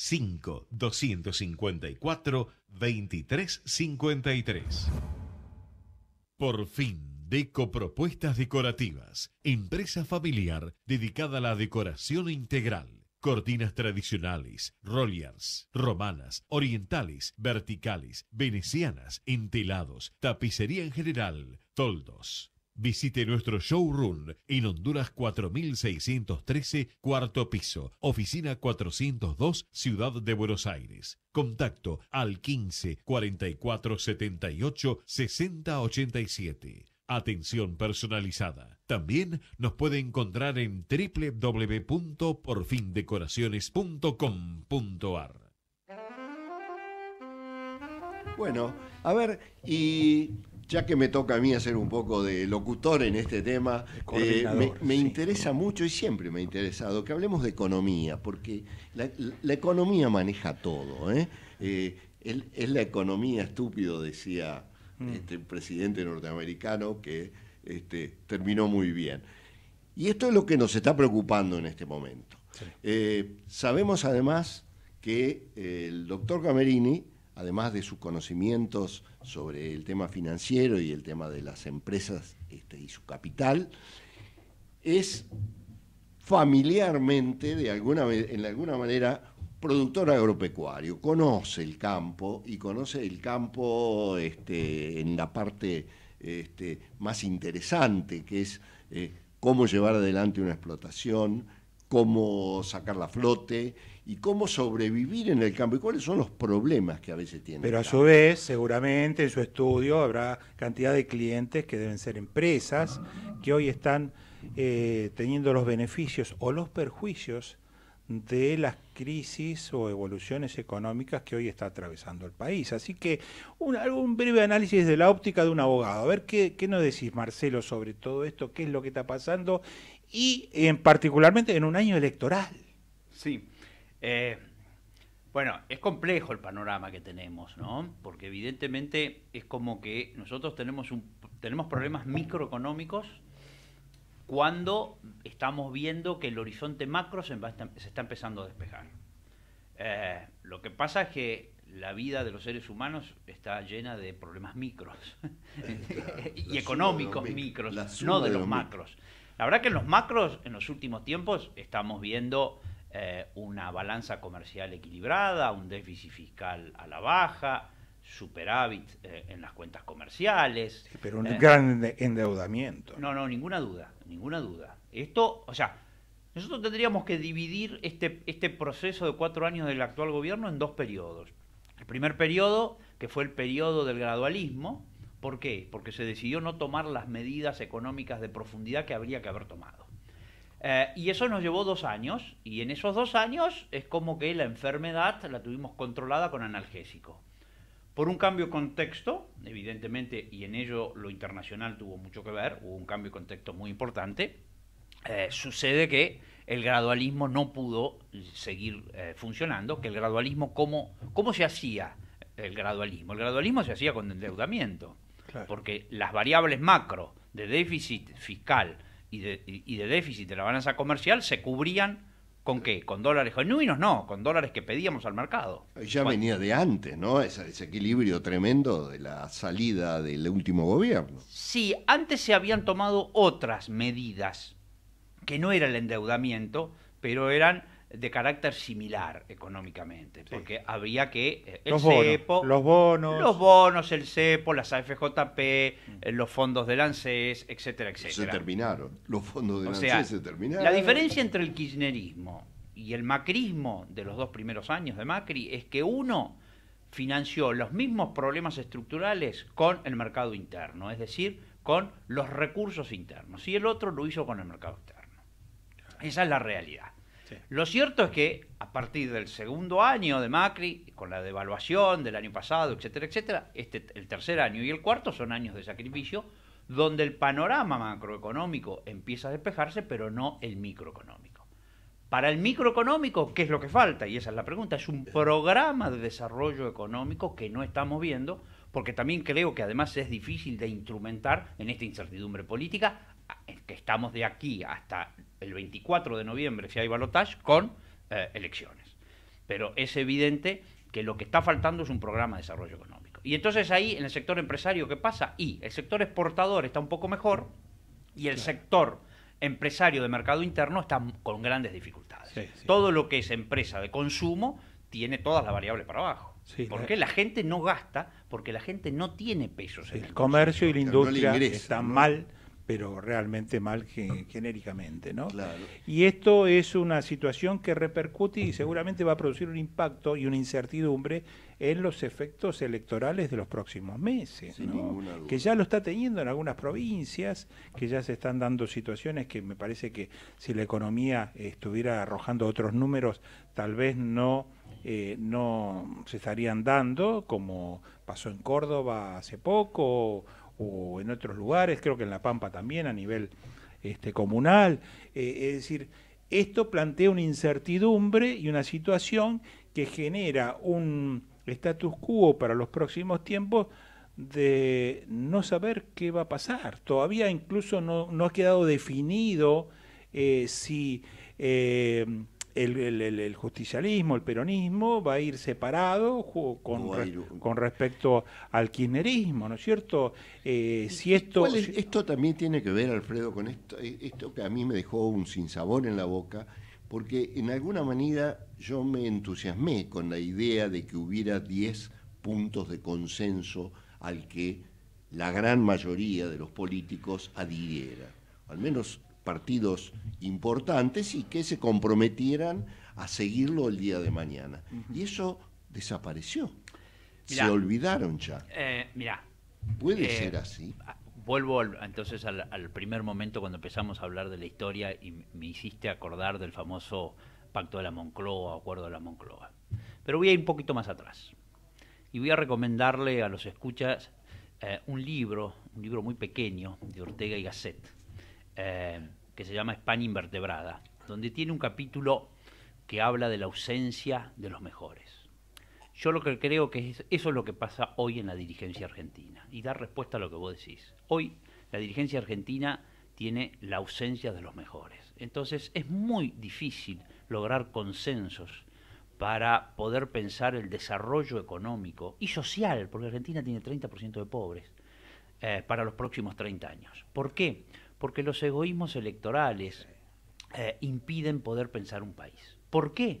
5 254 2353. Por fin. Deco Propuestas Decorativas, empresa familiar dedicada a la decoración integral. Cortinas tradicionales, rolliers, romanas, orientales, verticales, venecianas, entelados, tapicería en general, toldos, Visite nuestro showroom en Honduras 4613, cuarto piso, oficina 402, Ciudad de Buenos Aires. Contacto al 15 44 78 60 87. Atención personalizada. También nos puede encontrar en www.porfindecoraciones.com.ar. Bueno, a ver, y ya que me toca a mí hacer un poco de locutor en este tema, eh, me, interesa mucho y siempre me ha interesado que hablemos de economía, porque la, economía maneja todo. ¿eh? Eh, es la economía estúpido, decía mm. este, presidente norteamericano, que este, terminó muy bien. Y esto es lo que nos está preocupando en este momento. sabemos además que el doctor Camerini además de sus conocimientos sobre el tema financiero y el tema de las empresas este, y su capital, es familiarmente, de alguna, en alguna manera, productor agropecuario, conoce el campo y conoce el campo este, en la parte este, más interesante, que es eh, cómo llevar adelante una explotación, cómo sacar la flote y cómo sobrevivir en el campo y cuáles son los problemas que a veces tienen. Pero a su vez, seguramente en su estudio habrá cantidad de clientes que deben ser empresas que hoy están eh, teniendo los beneficios o los perjuicios de las crisis o evoluciones económicas que hoy está atravesando el país. Así que un, breve análisis de la óptica de un abogado. A ver qué, qué nos decís, Marcelo, sobre todo esto, qué es lo que está pasando y en particularmente en un año electoral. Sí. Eh, bueno, es complejo el panorama que tenemos, ¿no? Porque evidentemente es como que nosotros tenemos, un, tenemos problemas microeconómicos cuando estamos viendo que el horizonte macro se, está empezando a despejar. Eh, lo que pasa es que la vida de los seres humanos está llena de problemas micros y económicos micros, no de los, macros. La verdad que en los macros, en los últimos tiempos, estamos viendo eh, una balanza comercial equilibrada, un déficit fiscal a la baja, superávit eh, en las cuentas comerciales. pero un eh, gran endeudamiento. No, no, ninguna duda, ninguna duda. Esto, o sea, nosotros tendríamos que dividir este, este proceso de cuatro años del actual gobierno en dos periodos. El primer periodo, que fue el periodo del gradualismo, ¿Por qué? Porque se decidió no tomar las medidas económicas de profundidad que habría que haber tomado. Eh, y eso nos llevó dos años, y en esos dos años es como que la enfermedad la tuvimos controlada con analgésico. Por un cambio de contexto, evidentemente, y en ello lo internacional tuvo mucho que ver, hubo un cambio de contexto muy importante, eh, sucede que el gradualismo no pudo seguir eh, funcionando, que el gradualismo, cómo se hacía el gradualismo? El gradualismo se hacía con endeudamiento. Porque las variables macro de déficit fiscal y de, y de déficit de la balanza comercial se cubrían ¿Con qué? ¿Con dólares genuinos? No, con dólares que pedíamos al mercado. Ya venía de antes, ¿no? Ese desequilibrio tremendo de la salida del último gobierno. Sí, antes se habían tomado otras medidas que no era el endeudamiento, pero eran de carácter similar económicamente, porque habría que eh, los bonos, los bonos, los bonos, el CEPO, las AFJP, mm. eh, los fondos del ANSES, etcétera, etcétera. Se terminaron, los fondos de se terminaron. La diferencia entre el kirchnerismo y el macrismo de los dos primeros años de Macri es que uno financió los mismos problemas estructurales con el mercado interno, es decir, con los recursos internos, y el otro lo hizo con el mercado externo. Esa es la realidad. Lo cierto es que a partir del segundo año de Macri, con la devaluación del año pasado, etcétera, etcétera, este, el tercer año y el cuarto son años de sacrificio donde el panorama macroeconómico empieza a despejarse, pero no el microeconómico. Para el microeconómico, ¿qué es lo que falta? Y esa es la pregunta, es un programa de desarrollo económico que no estamos viendo, porque también creo que además es difícil de instrumentar en esta incertidumbre política, que estamos de aquí hasta el 24 de noviembre, si hay balotage, con eh, elecciones. Pero es evidente que lo que está faltando es un programa de desarrollo económico. Y entonces ahí, en el sector empresario, ¿qué pasa? Y el sector exportador está un poco mejor y el sector empresario de mercado interno está con grandes dificultades. Todo lo que es empresa de consumo tiene todas las variables para abajo. porque la... gente no gasta, porque la gente no tiene pesos. En el, comercio y la industria están mal pero realmente mal genéricamente, ¿no? Y esto es una situación que repercute y seguramente va a producir un impacto y una incertidumbre en los efectos electorales de los próximos meses, que ya lo está teniendo en algunas provincias, que ya se están dando situaciones que me parece que si la economía estuviera arrojando otros números, tal vez no, eh, no se estarían dando, como pasó en Córdoba hace poco o en otros lugares, creo que en La Pampa también a nivel este, comunal. Eh, es decir, esto plantea una incertidumbre y una situación que genera un status quo para los próximos tiempos de no saber qué va a pasar. Todavía incluso no, ha quedado definido eh, si... Eh, el, justicialismo, el peronismo, va a ir separado con, respecto al kirchnerismo, ¿no es cierto? Eh, si esto, esto también tiene que ver, Alfredo, con esto, e, esto que a mí me dejó un sinsabor en la boca, porque en alguna manera yo me entusiasmé con la idea de que hubiera 10 puntos de consenso al que la gran mayoría de los políticos adhiriera. Al menos partidos importantes y que se comprometieran a seguirlo el día de mañana. Y eso desapareció. se olvidaron ya. Eh, mira. Puede eh, ser así. Ah, vuelvo entonces al, primer momento cuando empezamos a hablar de la historia y me hiciste acordar del famoso pacto de la Moncloa, acuerdo de la Moncloa. Pero voy a ir un poquito más atrás y voy a recomendarle a los escuchas eh, un libro, un libro muy pequeño de Ortega y Gasset. Eh, que se llama España Invertebrada, donde tiene un capítulo que habla de la ausencia de los mejores. Yo lo que creo que es, eso es lo que pasa hoy en la dirigencia argentina y dar respuesta a lo que vos decís. Hoy la dirigencia argentina tiene la ausencia de los mejores. Entonces es muy difícil lograr consensos para poder pensar el desarrollo económico y social, porque Argentina tiene 30% de pobres, eh, para los próximos 30 años. ¿Por qué? porque los egoísmos electorales eh, impiden poder pensar un país. ¿Por qué?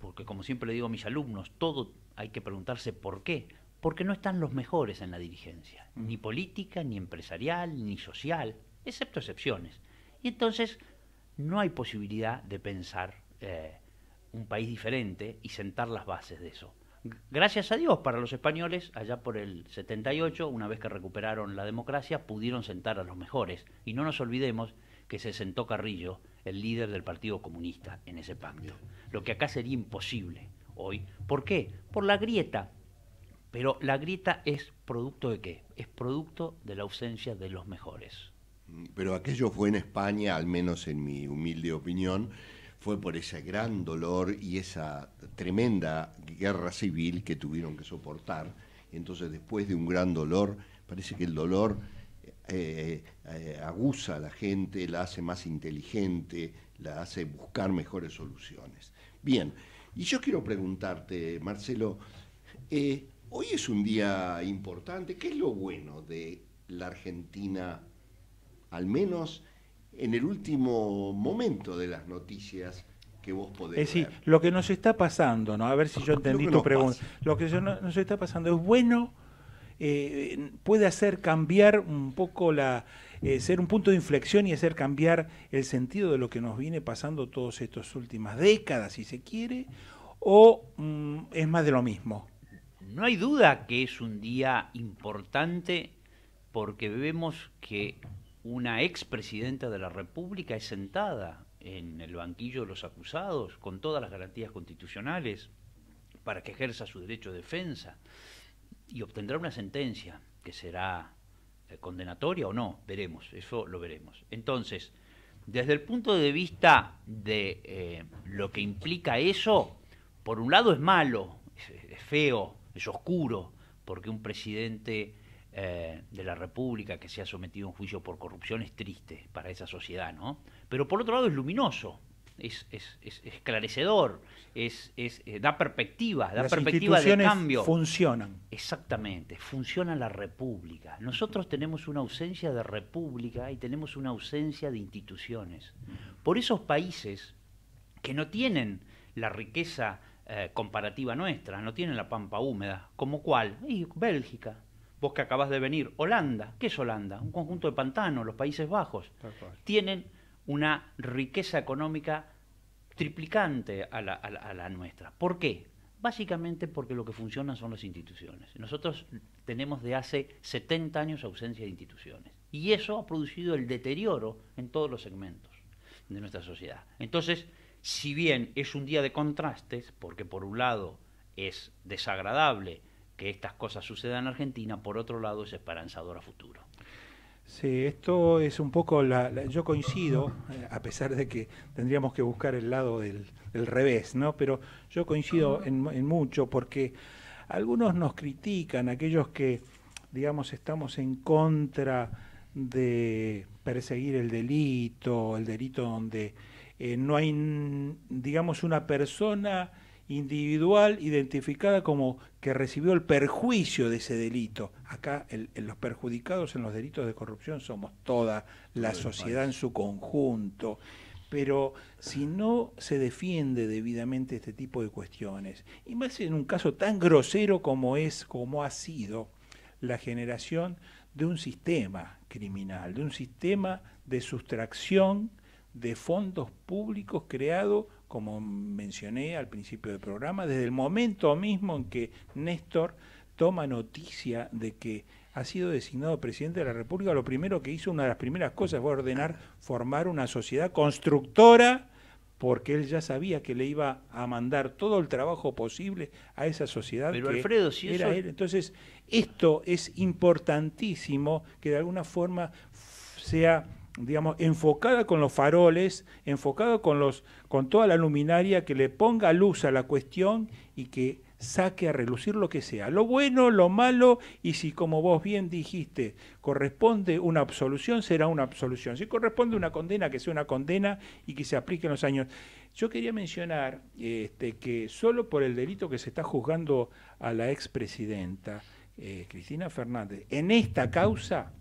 Porque como siempre le digo a mis alumnos, todo hay que preguntarse por qué. Porque no están los mejores en la dirigencia, mm. ni política, ni empresarial, ni social, excepto excepciones. Y entonces no hay posibilidad de pensar eh, un país diferente y sentar las bases de eso. Gracias a Dios para los españoles, allá por el 78, una vez que recuperaron la democracia, pudieron sentar a los mejores. Y no nos olvidemos que se sentó Carrillo, el líder del Partido Comunista, en ese pacto. Lo que acá sería imposible hoy. ¿Por qué? Por la grieta. Pero la grieta es producto de qué? Es producto de la ausencia de los mejores. Mm, pero aquello fue en España, al menos en mi humilde opinión, fue por ese gran dolor y esa tremenda guerra civil que tuvieron que soportar. Entonces, después de un gran dolor, parece que el dolor eh, eh, agusa a la gente, la hace más inteligente, la hace buscar mejores soluciones. Bien, y yo quiero preguntarte, Marcelo, eh, hoy es un día importante, ¿qué es lo bueno de la Argentina, al menos en el último momento de las noticias que vos podés. Es decir, lo que nos está pasando, ¿no? A ver si yo entendí tu pregunta. Lo que nos está pasando es bueno, eh, puede hacer cambiar un poco la. Eh, ser un punto de inflexión y hacer cambiar el sentido de lo que nos viene pasando todas estas últimas décadas, si se quiere, o mm, es más de lo mismo. No hay duda que es un día importante porque vemos que una expresidenta de la República es sentada en el banquillo de los acusados con todas las garantías constitucionales para que ejerza su derecho de defensa y obtendrá una sentencia que será eh, condenatoria o no, veremos, eso lo veremos. Entonces, desde el punto de vista de eh, lo que implica eso, por un lado es malo, es feo, es oscuro, porque un presidente eh, de la República que se ha sometido a un juicio por corrupción es triste para esa sociedad, ¿no? Pero por otro lado es luminoso, es, es, esclarecedor, es, es eh, da perspectiva, da Las perspectiva de cambio. Funcionan. Exactamente, funciona la República. Nosotros tenemos una ausencia de República y tenemos una ausencia de instituciones. Por esos países que no tienen la riqueza eh, comparativa nuestra, no tienen la pampa húmeda, como cuál, y Bélgica, vos que acabas de venir, Holanda, ¿qué es Holanda? Un conjunto de pantanos, los Países Bajos, tienen una riqueza económica triplicante a la, nuestra. ¿Por qué? Básicamente porque lo que funcionan son las instituciones. Nosotros tenemos de hace 70 años ausencia de instituciones y eso ha producido el deterioro en todos los segmentos de nuestra sociedad. Entonces, si bien es un día de contrastes, porque por un lado es desagradable que estas cosas sucedan en Argentina, por otro lado es esperanzador a futuro. Sí, esto es un poco, la, yo coincido, eh, a pesar de que tendríamos que buscar el lado del, revés, ¿no? Pero yo coincido en, mucho porque algunos nos critican, aquellos que, digamos, estamos en contra de perseguir el delito, el delito donde eh, no hay, digamos, una persona individual identificada como que recibió el perjuicio de ese delito. Acá los perjudicados en los delitos de corrupción somos toda la sociedad en su conjunto. Pero si no se defiende debidamente este tipo de cuestiones, y más en un caso tan grosero como es, como ha sido la generación de un sistema criminal, de un sistema de sustracción de fondos públicos creado como mencioné al principio del programa, desde el momento mismo en que Néstor toma noticia de que ha sido designado presidente de la República, lo primero que hizo, una de las primeras cosas, fue ordenar formar una sociedad constructora, porque él ya sabía que le iba a mandar todo el trabajo posible a esa sociedad. Pero Alfredo, si era él. Entonces, esto es importantísimo que de alguna forma sea digamos, enfocada con los faroles, enfocada con, los, con toda la luminaria que le ponga luz a la cuestión y que saque a relucir lo que sea, lo bueno, lo malo, y si como vos bien dijiste, corresponde una absolución, será una absolución. Si corresponde una condena, que sea una condena y que se aplique en los años. Yo quería mencionar este, que solo por el delito que se está juzgando a la expresidenta eh, Cristina Fernández, en esta causa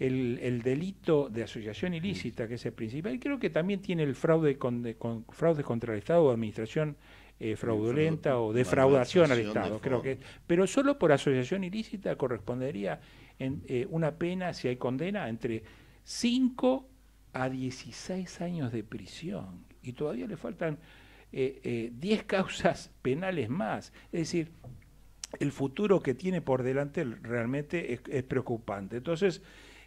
el, delito de asociación mm. ilícita, que es el principal, creo que también tiene el fraude, con, fraude contra el Estado o administración eh, fraudulenta o defraudación al Estado, creo que. Pero solo por asociación ilícita correspondería en, eh, una pena, si hay condena, entre 5 a 16 años de prisión. Y todavía le faltan eh, 10 eh, causas penales más. Es decir, el futuro que tiene por delante realmente es preocupante. Entonces,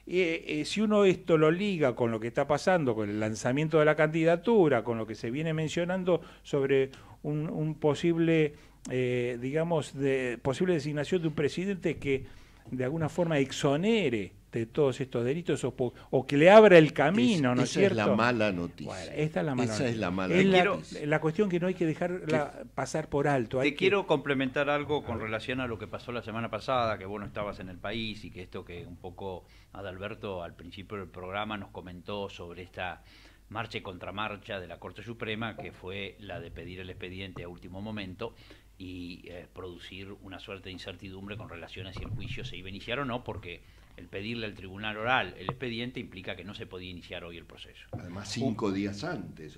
y eh, si uno esto lo liga con lo que está pasando, con el lanzamiento de la candidatura, con lo que se viene mencionando sobre un, posible, eh, digamos, de, posible designación de un presidente que de alguna forma exonere todos estos delitos o, que le abra el camino, ¿no es Esa es la mala noticia. es la mala esa es la mala cuestión que no hay que dejar pasar por alto. te quiero complementar algo con relación a lo que pasó la semana pasada, que vos no estabas en el país y que esto que un poco Adalberto al principio del programa nos comentó sobre esta marcha y contramarcha de la Corte Suprema, que fue la de pedir el expediente a último momento y eh, producir una suerte de incertidumbre con relación a si el juicio se iba a iniciar o no, porque el pedirle al tribunal oral el expediente implica que no se podía iniciar hoy el proceso. Además, cinco días antes.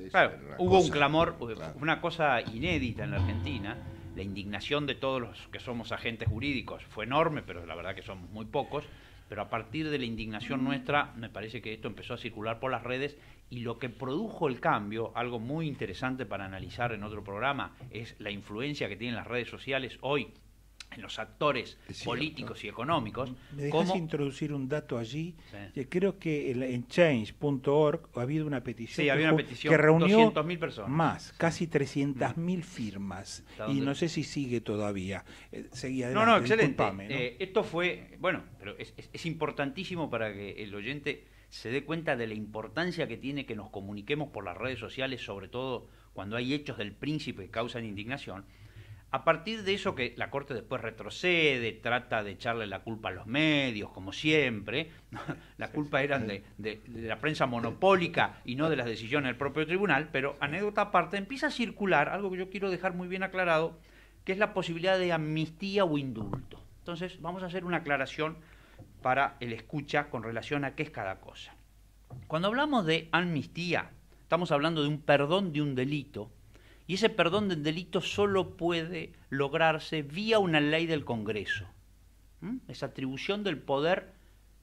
hubo un clamor, una cosa inédita en la Argentina. La indignación de todos los que somos agentes jurídicos fue enorme, pero la verdad que somos muy pocos. Pero a partir de la indignación nuestra, me parece que esto empezó a circular por las redes y lo que produjo el cambio, algo muy interesante para analizar en otro programa, es la influencia que tienen las redes sociales hoy en los actores políticos y económicos. Mm. ¿Me dejas introducir un dato allí? Creo que en change.org ha habido una petición, que reunió personas. más, casi 300.000 firmas. Y no sé si sigue todavía. Eh, no, no, excelente. Eh, esto fue, bueno, pero es importantísimo para que el oyente se dé cuenta de la importancia que tiene que nos comuniquemos por las redes sociales, sobre todo cuando hay hechos del príncipe que causan indignación a partir de eso que la Corte después retrocede, trata de echarle la culpa a los medios, como siempre, la culpa era de, la prensa monopólica y no de las decisiones del propio tribunal, pero anécdota aparte, empieza a circular algo que yo quiero dejar muy bien aclarado, que es la posibilidad de amnistía o indulto. Entonces vamos a hacer una aclaración para el escucha con relación a qué es cada cosa. Cuando hablamos de amnistía, estamos hablando de un perdón de un delito y ese perdón del delito solo puede lograrse vía una ley del Congreso. ¿Mm? Esa atribución del poder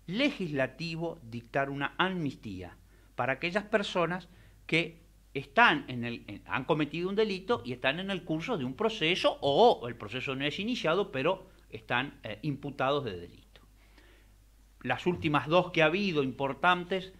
legislativo dictar una amnistía para aquellas personas que están en el, han cometido un delito y están en el curso de un proceso o el proceso no es iniciado, pero están eh, imputados de delito. Las últimas dos que ha habido importantes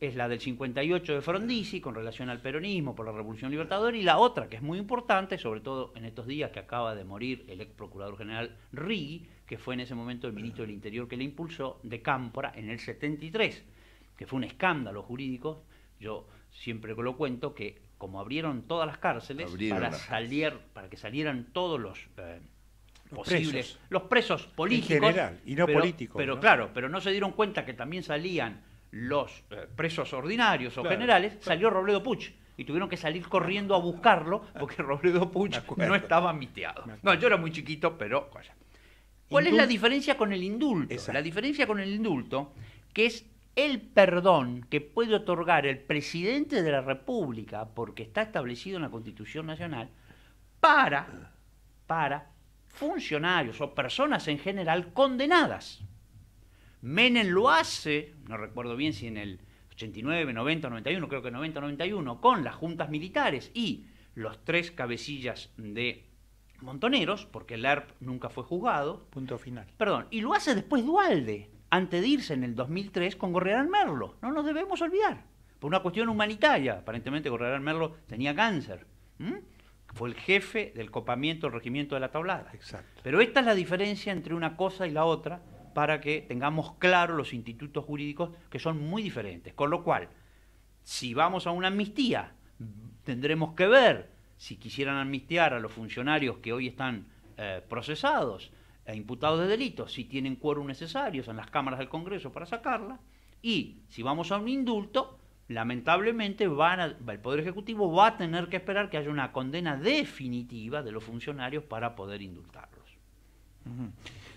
es la del 58 de Frondizi con relación al peronismo por la Revolución Libertadora y la otra que es muy importante, sobre todo en estos días que acaba de morir el ex procurador general Righi, que fue en ese momento el ministro del Interior que le impulsó, de Cámpora en el 73, que fue un escándalo jurídico, yo siempre lo cuento, que como abrieron todas las cárceles para, Salir, para que salieran todos los... Eh, posibles, los presos políticos. general, y no políticos. Pero claro, pero no se dieron cuenta que también salían los eh, presos ordinarios o generales, salió Robledo Puch y tuvieron que salir corriendo a buscarlo porque Robledo Puch no estaba miteado. No, yo era muy chiquito, pero ¿Cuál es la diferencia con el indulto? La diferencia con el indulto, que es el perdón que puede otorgar el presidente de la República, porque está establecido en la Constitución Nacional, para, para funcionarios o personas en general condenadas. Menem lo hace, no recuerdo bien si en el 89, 90, 91, creo que 90, 91, con las juntas militares y los tres cabecillas de Montoneros, porque el ARP e nunca fue juzgado. Punto final. Perdón, y lo hace después Dualde, antes de irse en el 2003 con Gorriarán Merlo. No nos debemos olvidar. Por una cuestión humanitaria, aparentemente Gorriarán Merlo tenía cáncer. Fue el jefe del copamiento del regimiento de la tablada. Exacto. Pero esta es la diferencia entre una cosa y la otra para que tengamos claro los institutos jurídicos que son muy diferentes. Con lo cual, si vamos a una amnistía, tendremos que ver si quisieran amnistiar a los funcionarios que hoy están eh, procesados e imputados de delitos, si tienen quórum necesarios en las cámaras del Congreso para sacarla, y si vamos a un indulto, lamentablemente el Poder Ejecutivo va a tener que esperar que haya una condena definitiva de los funcionarios para poder indultarlos.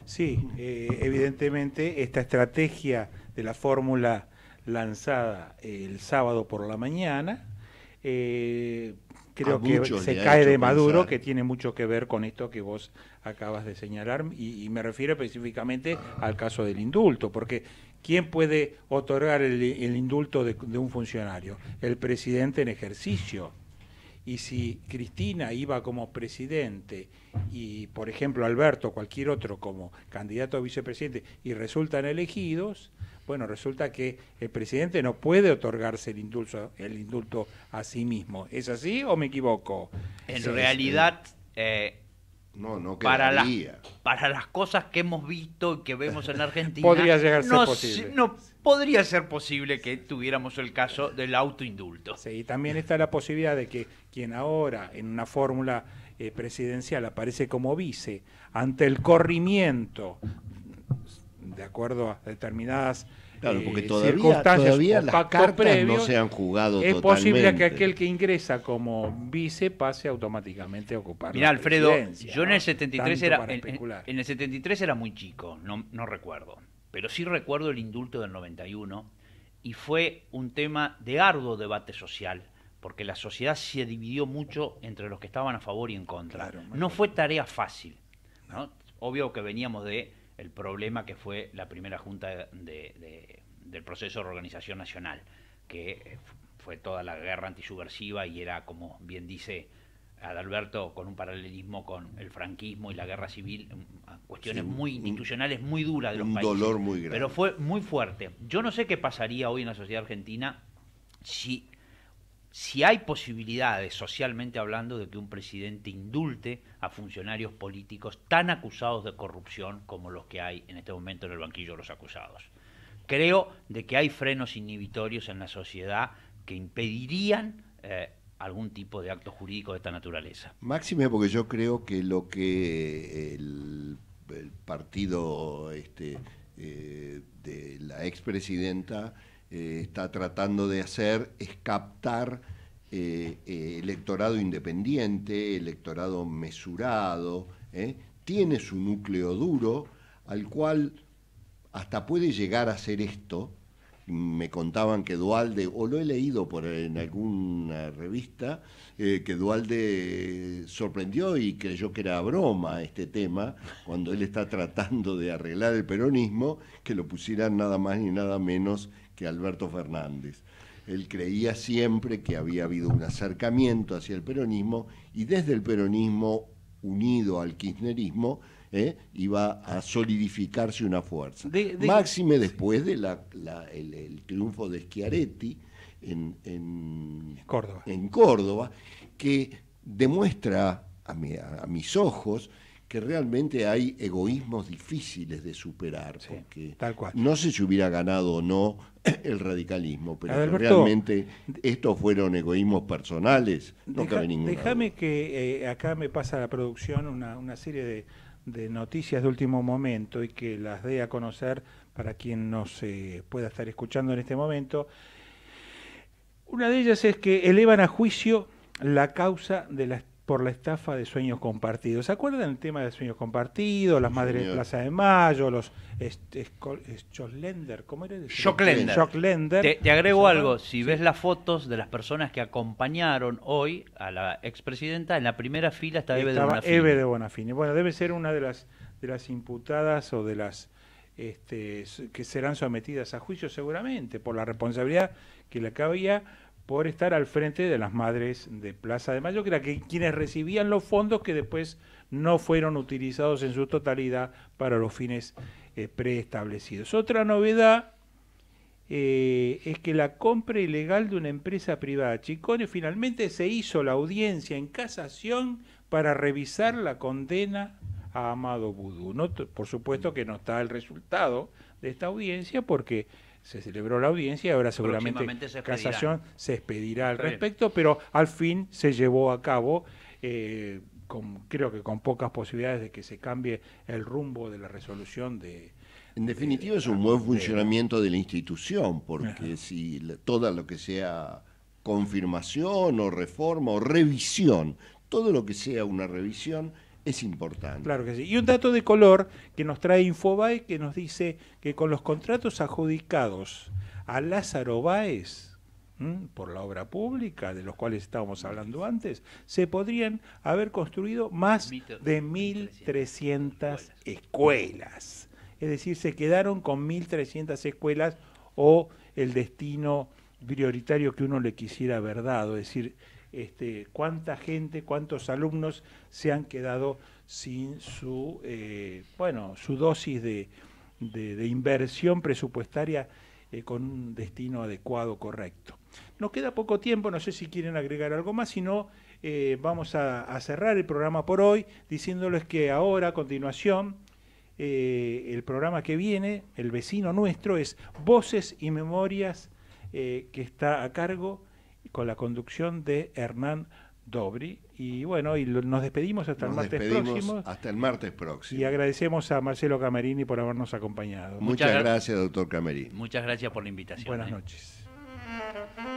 Sí, eh, evidentemente esta estrategia de la fórmula lanzada el sábado por la mañana, eh, creo que se cae de Maduro, que tiene mucho que ver con esto que vos acabas de señalar, y, me refiero específicamente al caso del indulto, porque ¿quién puede otorgar el, indulto de, de, un funcionario? El presidente en ejercicio y si Cristina iba como presidente y, por ejemplo, Alberto, cualquier otro como candidato a vicepresidente y resultan elegidos, bueno, resulta que el presidente no puede otorgarse el indulto, el indulto a sí mismo. ¿Es así o me equivoco? En realidad, eh, eh, no, no para, las, para las cosas que hemos visto y que vemos en Argentina, podría llegar no, posible podría ser posible que tuviéramos el caso del autoindulto. Sí, y también está la posibilidad de que quien ahora en una fórmula eh, presidencial aparece como vice, ante el corrimiento, de acuerdo a determinadas Claro, eh, circunstancias no se han jugado Es posible que aquel que ingresa como vice pase automáticamente a ocupar Mira, Alfredo, yo en el 73 era el 73 era muy chico, no, no recuerdo pero sí recuerdo el indulto del 91 y fue un tema de arduo debate social, porque la sociedad se dividió mucho entre los que estaban a favor y en contra. no fue tarea fácil. ¿no? Obvio que veníamos de el problema que fue la primera junta del proceso de organización nacional, que eh, fue toda la guerra antisubversiva y era, como bien dice Adalberto con un paralelismo con el franquismo y la guerra civil, mm, cuestiones muy institucionales muy duras de un Un dolor muy grande. Pero fue muy fuerte. Yo no sé qué pasaría hoy en la sociedad argentina si, si hay posibilidades, socialmente hablando, de que un presidente indulte a funcionarios políticos tan acusados de corrupción como los que hay en este momento en el banquillo de los acusados. Creo de que hay frenos inhibitorios en la sociedad que impedirían eh, algún tipo de acto jurídico de esta naturaleza. Máxime, porque yo creo que lo que eh, el, partido este, eh, de la expresidenta eh, está tratando de hacer es captar electorado independiente, electorado mesurado, tiene su núcleo duro, al cual hasta puede llegar a ser esto, me contaban que Dualde, o lo he leído por en alguna revista, eh, que Dualde sorprendió y creyó que era broma este tema, cuando él está tratando de arreglar el peronismo, que lo pusieran nada más ni nada menos que Alberto Fernández. Él creía siempre que había habido un acercamiento hacia el peronismo y desde el peronismo unido al kirchnerismo iba ¿eh? a solidificarse una fuerza. Máxime después de la, el, triunfo de Schiaretti en, Córdoba. que demuestra a, a, mis ojos que realmente hay egoísmos difíciles de superar, tal cual. no sé si hubiera ganado o no el radicalismo, pero realmente estos fueron egoísmos personales, no Déjame que eh, acá me pasa a la producción una serie de, de noticias de último momento y que las dé a conocer para quien no se pueda estar escuchando en este momento. Una de ellas es que elevan a juicio la causa de las por la estafa de sueños compartidos. ¿Se acuerdan el tema de sueños compartidos, las madres de Plaza de Mayo, los Schocklender? ¿cómo eres Schocklender Te, agrego algo, si ves las fotos de las personas que acompañaron hoy a la expresidenta, en la primera fila está Eve de Bonafini. Eve de Bueno, debe ser una de las de las imputadas o de las este, que serán sometidas a juicio seguramente por la responsabilidad que le cabía por estar al frente de las madres de Plaza de Mayo, que eran quienes recibían los fondos que después no fueron utilizados en su totalidad para los fines eh, preestablecidos. Otra novedad eh, es que la compra ilegal de una empresa privada, Chicone, finalmente se hizo la audiencia en casación para revisar la condena a Amado Vudú. No, por supuesto que no está el resultado de esta audiencia porque se celebró la audiencia y ahora seguramente la Casación se expedirá al respecto, pero al fin se llevó a cabo, eh, con, creo que con pocas posibilidades de que se cambie el rumbo de la resolución de... En definitiva es un buen funcionamiento de la institución, porque si toda lo que sea confirmación o reforma o revisión, todo lo que sea una revisión es importante. Claro que sí. Y un dato de color que nos trae Infobae que nos dice que con los contratos adjudicados a Lázaro Báez por la obra pública, de los cuales estábamos hablando antes, se podrían haber construido más de 1.300 escuelas. Es decir, se quedaron con 1.300 escuelas o el destino prioritario que uno le quisiera haber dado, es decir, este, cuánta gente, cuántos alumnos se han quedado sin su, eh, bueno, su dosis de, inversión presupuestaria eh, con un destino adecuado, correcto. Nos queda poco tiempo, no sé si quieren agregar algo más, si no, eh, vamos a, cerrar el programa por hoy diciéndoles que ahora, a continuación, el programa que viene, el vecino nuestro, es Voces y Memorias, que está a cargo con la conducción de Hernán Dobri. Y bueno, y nos despedimos hasta el martes próximo. Hasta el martes próximo. Y agradecemos a Marcelo Camerini por habernos acompañado. Muchas, gracias, doctor Camerini. Muchas gracias por la invitación. Buenas ¿eh? noches.